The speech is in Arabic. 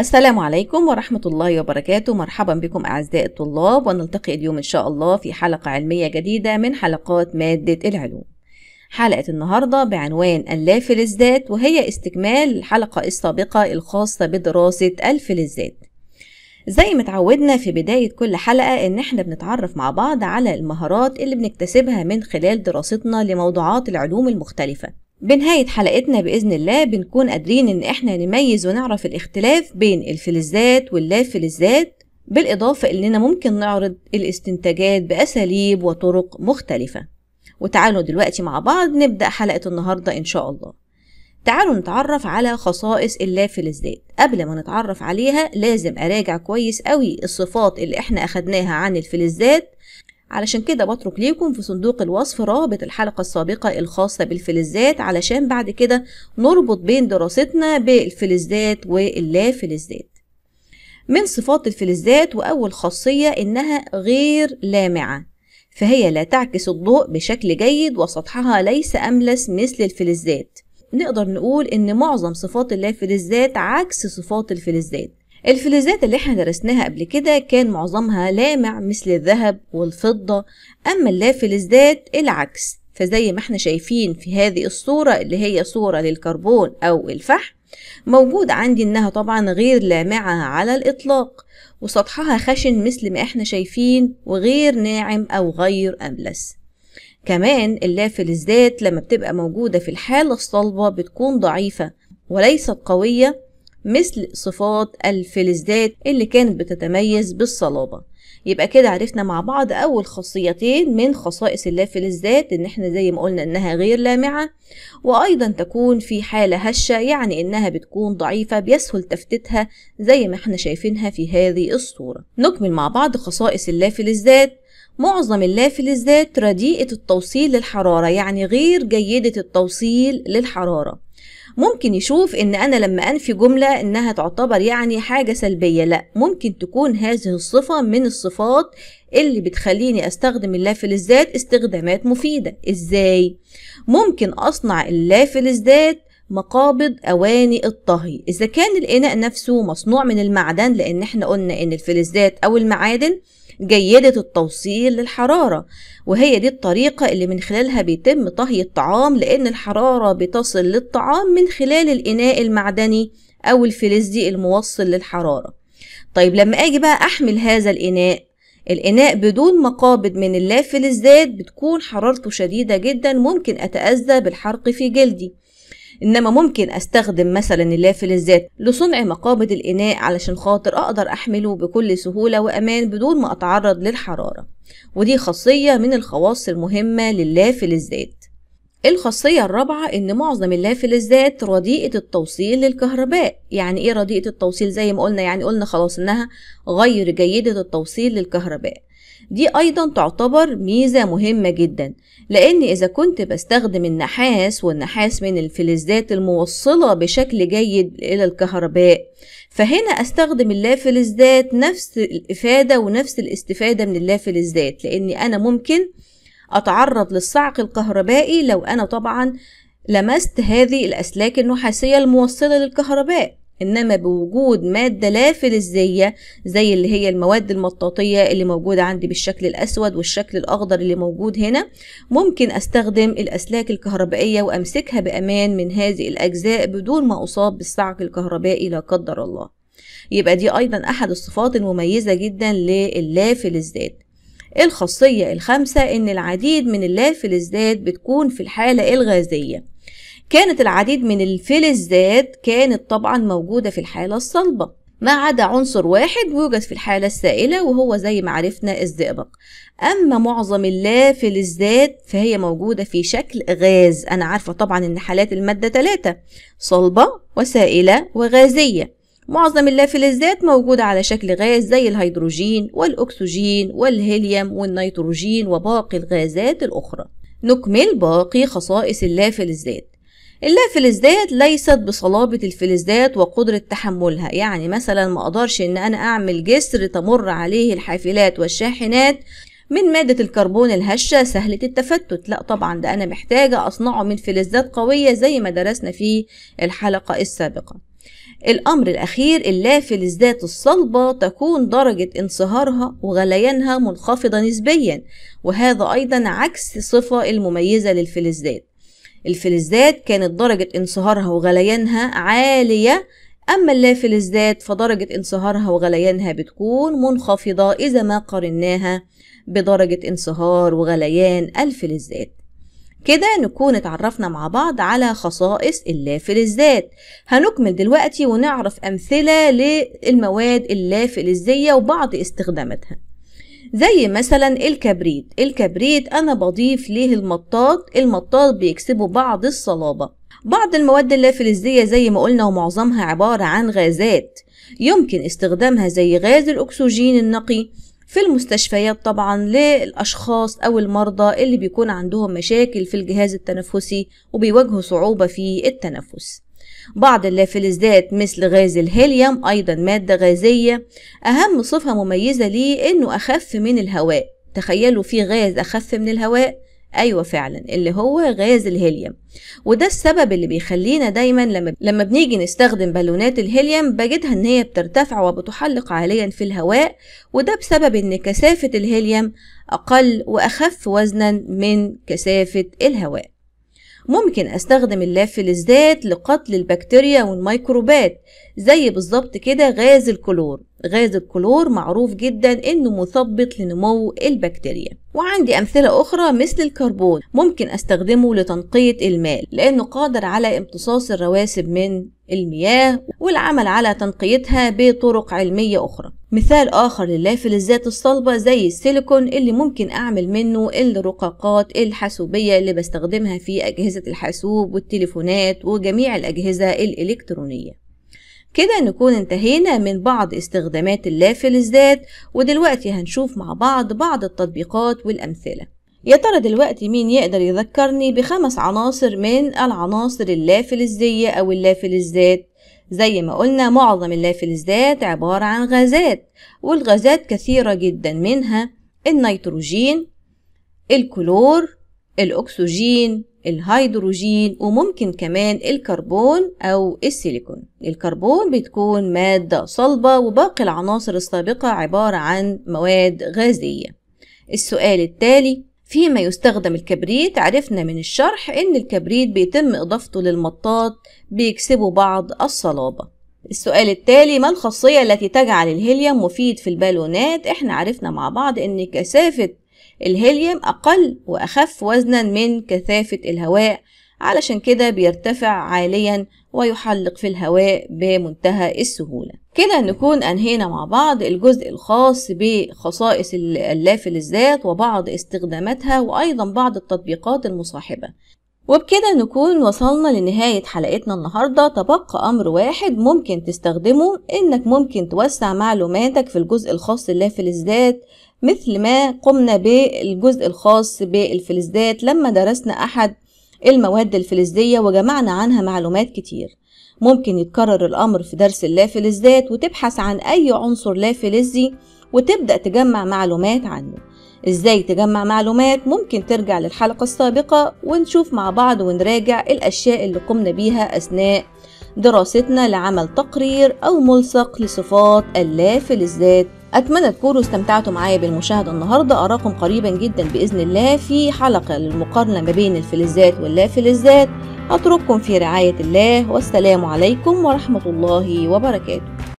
السلام عليكم ورحمة الله وبركاته مرحبا بكم أعزائي الطلاب ونلتقي اليوم إن شاء الله في حلقة علمية جديدة من حلقات مادة العلوم حلقة النهاردة بعنوان اللافلزات وهي استكمال الحلقة السابقة الخاصة بدراسة الفلزات زي ما اتعودنا في بداية كل حلقة إن إحنا بنتعرف مع بعض على المهارات اللي بنكتسبها من خلال دراستنا لموضوعات العلوم المختلفة بنهاية حلقتنا بإذن الله بنكون قادرين إن إحنا نميز ونعرف الاختلاف بين الفلزات واللافلزات بالإضافة إننا ممكن نعرض الاستنتاجات بأساليب وطرق مختلفة وتعالوا دلوقتي مع بعض نبدأ حلقة النهاردة إن شاء الله تعالوا نتعرف على خصائص اللافلزات قبل ما نتعرف عليها لازم أراجع كويس قوي الصفات اللي إحنا أخدناها عن الفلزات علشان كده بترك ليكم في صندوق الوصف رابط الحلقة السابقة الخاصة بالفلزات علشان بعد كده نربط بين دراستنا بالفلزات فلزات من صفات الفلزات وأول خاصية إنها غير لامعة فهي لا تعكس الضوء بشكل جيد وسطحها ليس أملس مثل الفلزات نقدر نقول إن معظم صفات اللافلزات عكس صفات الفلزات الفلزات اللي احنا درسناها قبل كده كان معظمها لامع مثل الذهب والفضة أما اللافلزات العكس فزي ما احنا شايفين في هذه الصورة اللي هي صورة للكربون أو الفحم موجود عندي إنها طبعا غير لامعة على الإطلاق وسطحها خشن مثل ما احنا شايفين وغير ناعم أو غير أملس كمان اللافلزات لما بتبقى موجودة في الحالة الصلبة بتكون ضعيفة وليست قوية مثل صفات الفلزدات اللي كانت بتتميز بالصلابة يبقى كده عرفنا مع بعض أول خاصيتين من خصائص اللافلزدات إن إحنا زي ما قلنا إنها غير لامعة وأيضا تكون في حالة هشة يعني إنها بتكون ضعيفة بيسهل تفتتها زي ما إحنا شايفينها في هذه الصورة نكمل مع بعض خصائص اللافلزدات معظم اللافلزات رديئة التوصيل للحرارة يعني غير جيدة التوصيل للحرارة ممكن يشوف ان انا لما انفي جمله انها تعتبر يعني حاجه سلبيه لا ممكن تكون هذه الصفه من الصفات اللي بتخليني استخدم اللافل الذات استخدامات مفيده ازاي ممكن اصنع اللافل الذات مقابض أواني الطهي إذا كان الإناء نفسه مصنوع من المعدن لأن إحنا قلنا إن الفلزات أو المعادن جيدة التوصيل للحرارة وهي دي الطريقة اللي من خلالها بيتم طهي الطعام لأن الحرارة بتصل للطعام من خلال الإناء المعدني أو الفلزي الموصل للحرارة طيب لما أجي بقى أحمل هذا الإناء الإناء بدون مقابض من اللافل الزاد بتكون حرارته شديدة جدا ممكن أتأذى بالحرق في جلدي إنما ممكن أستخدم مثلا الزيت لصنع مقابض الإناء علشان خاطر أقدر أحمله بكل سهولة وأمان بدون ما أتعرض للحرارة ودي خاصية من الخواص المهمة الزيت الخاصية الرابعة إن معظم اللافلزات رديئة التوصيل للكهرباء يعني إيه رديئة التوصيل زي ما قلنا يعني قلنا خلاص إنها غير جيدة التوصيل للكهرباء دي أيضا تعتبر ميزة مهمة جدا لأن إذا كنت بستخدم النحاس والنحاس من الفلزات الموصلة بشكل جيد إلى الكهرباء فهنا أستخدم اللافلزات نفس الإفادة ونفس الاستفادة من اللافلزات لأن أنا ممكن أتعرض للصعق الكهربائي لو أنا طبعا لمست هذه الأسلاك النحاسية الموصلة للكهرباء انما بوجود ماده لا فلزيه زي اللي هي المواد المطاطيه اللي موجوده عندي بالشكل الاسود والشكل الاخضر اللي موجود هنا ممكن استخدم الاسلاك الكهربائيه وامسكها بامان من هذه الاجزاء بدون ما اصاب بالصعق الكهربائي لا قدر الله يبقى دي ايضا احد الصفات المميزه جدا الذات الخاصية الخامسة إن العديد من اللافلزات بتكون في الحالة الغازية كانت العديد من الفلزات كانت طبعا موجودة في الحالة الصلبة ما عدا عنصر واحد يوجد في الحالة السائلة وهو زي ما عرفنا الزئبق أما معظم اللافلزات فهي موجودة في شكل غاز أنا عارفة طبعا إن حالات المادة ثلاثة صلبة وسائلة وغازية معظم اللافلزات موجودة على شكل غاز زي الهيدروجين والأكسجين والهيليوم والنيتروجين وباقي الغازات الأخرى نكمل باقي خصائص اللافلزات اللافلزات ليست بصلابة الفلزات وقدرة تحملها يعني مثلا ما أقدرش إن أنا أعمل جسر تمر عليه الحافلات والشاحنات من مادة الكربون الهشة سهلة التفتت لا طبعا ده أنا محتاجة أصنعه من فلزات قوية زي ما درسنا في الحلقة السابقة الأمر الأخير اللافي للذات الصلبة تكون درجة انصهارها وغليانها منخفضة نسبيا وهذا أيضا عكس صفة المميزة للفلزات الفلزات كانت درجة انصهارها وغليانها عالية أما اللافلزات فدرجة انصهارها وغليانها بتكون منخفضة إذا ما قارناها بدرجة انصهار وغليان الفلزات كده نكون اتعرفنا مع بعض على خصائص اللافلزات هنكمل دلوقتي ونعرف أمثلة للمواد اللافلزية وبعض استخداماتها زي مثلا الكبريت الكبريت أنا بضيف ليه المطاط المطاط بيكسبه بعض الصلابة بعض المواد اللافلزية زي ما قلنا ومعظمها عبارة عن غازات يمكن استخدامها زي غاز الأكسجين النقي في المستشفيات طبعا للأشخاص أو المرضى اللي بيكون عندهم مشاكل في الجهاز التنفسي وبيواجهوا صعوبة في التنفس بعض اللافلزات مثل غاز الهيليوم أيضا مادة غازية أهم صفة مميزة ليه إنه أخف من الهواء تخيلوا في غاز أخف من الهواء ايوه فعلا اللي هو غاز الهيليوم وده السبب اللي بيخلينا دايما لما لما بنيجي نستخدم بالونات الهيليوم بجدها ان هي بترتفع وبتحلق عاليا في الهواء وده بسبب ان كثافه الهيليوم اقل واخف وزنا من كثافه الهواء ممكن أستخدم اللافلزات لقتل البكتيريا والميكروبات زي بالظبط كده غاز الكلور غاز الكلور معروف جدا إنه مثبط لنمو البكتيريا وعندي أمثلة أخرى مثل الكربون ممكن أستخدمه لتنقية المال لأنه قادر على امتصاص الرواسب من المياه والعمل على تنقيتها بطرق علمية أخرى مثال آخر للافل الذات الصلبة زي السيليكون اللي ممكن أعمل منه الرقاقات الحاسوبية اللي بستخدمها في أجهزة الحاسوب والتليفونات وجميع الأجهزة الإلكترونية كده نكون انتهينا من بعض استخدامات اللافل الذات ودلوقتي هنشوف مع بعض بعض التطبيقات والأمثلة يا ترى دلوقتي مين يقدر يذكرني بخمس عناصر من العناصر اللافلزية أو اللافلزات زي ما قلنا معظم اللافلزات عبارة عن غازات والغازات كثيرة جدا منها النيتروجين الكلور الأكسجين الهيدروجين وممكن كمان الكربون أو السيليكون الكربون بتكون مادة صلبة وباقي العناصر السابقة عبارة عن مواد غازية السؤال التالي فيما يستخدم الكبريت عرفنا من الشرح إن الكبريت بيتم إضافته للمطاط بيكسبوا بعض الصلابة السؤال التالي ما الخاصية التي تجعل الهيليوم مفيد في البالونات؟ احنا عرفنا مع بعض إن كثافة الهيليوم أقل وأخف وزنا من كثافة الهواء علشان كده بيرتفع عاليا ويحلق في الهواء بمنتهى السهولة كده نكون أنهينا مع بعض الجزء الخاص بخصائص اللافل للذات وبعض استخداماتها وأيضا بعض التطبيقات المصاحبة وبكده نكون وصلنا لنهاية حلقتنا النهاردة تبقى أمر واحد ممكن تستخدمه إنك ممكن توسع معلوماتك في الجزء الخاص الذات مثل ما قمنا بالجزء الخاص بالفلزات لما درسنا أحد المواد الفلزية وجمعنا عنها معلومات كتير ممكن يتكرر الأمر في درس اللافلزات وتبحث عن أي عنصر لافلزي وتبدأ تجمع معلومات عنه إزاي تجمع معلومات ممكن ترجع للحلقة السابقة ونشوف مع بعض ونراجع الأشياء اللي قمنا بيها أثناء دراستنا لعمل تقرير أو ملصق لصفات اللافلزات أتمنى تكونوا استمتعتوا معايا بالمشاهدة النهاردة أراكم قريبا جدا بإذن الله في حلقة للمقارنة ما بين الفلزات فلزات أترككم في رعاية الله والسلام عليكم ورحمة الله وبركاته